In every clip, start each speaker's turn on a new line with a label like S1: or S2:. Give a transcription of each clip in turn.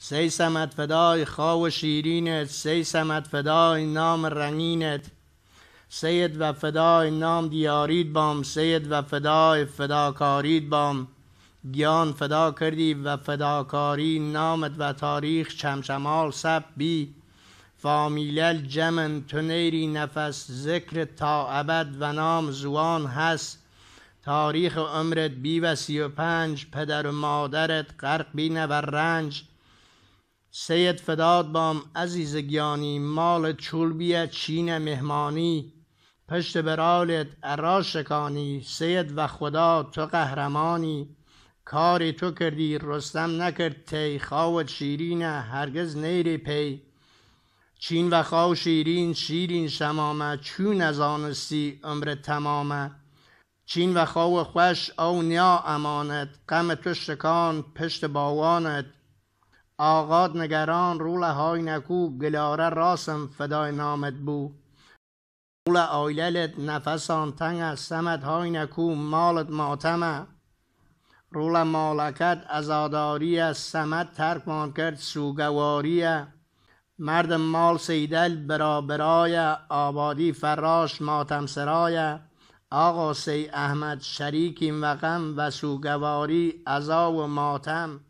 S1: سمت، فدای خواب شیرینت سمت، فدای نام رنگینت سید و فدای نام دیارید بام سید و فدای فداکارید بام گیان فدا کردی و فداکاری نامت و تاریخ چمچمال سب بی فامیلل جمن تنیری نفس ذکر تا ابد و نام زوان هست تاریخ عمرت بی و سی و پنج پدر و مادرت غرق بی و رنج سید فداد بام عزیز گیانی مال چولبیه چین مهمانی پشت برالت ارا شکانی سید و خدا تو قهرمانی کاری تو کردی رستم نکرد تی خواهد شیرینه هرگز نیری پی چین و خاو شیرین شیرین شمامه چون از آنستی عمر تمامه چین و خواه خوش او نیا امانت غم تو شکان پشت باوانت آقاد نگران رول های نکو گلاره راسم فدای نامت بو رول آیللت نفسان تنگ سمت های نکو مالت ماتمه رول مالکت ازاداری از سمت ترکمان کرد سوگواریه مرد مال سیدل برابرای آبادی فراش ماتم سرای آقا سی احمد شریکیم و غم و سوگواری عذا و ماتم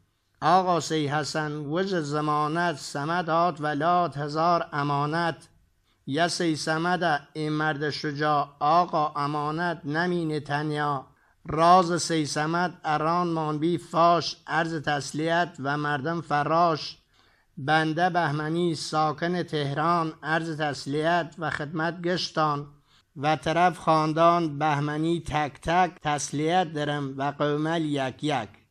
S1: آقا سی حسن وجه زمانت آت ولات هزار امانت یا سی سمد ای مرد شجاع آقا امانت نمین تنیا راز سی سمد اران مانبی فاش عرض تسلیت و مردم فراش بنده بهمنی ساکن تهران عرض تسلیت و خدمت گشتان و طرف خاندان بهمنی تک تک تسلیت درم و قومل یک یک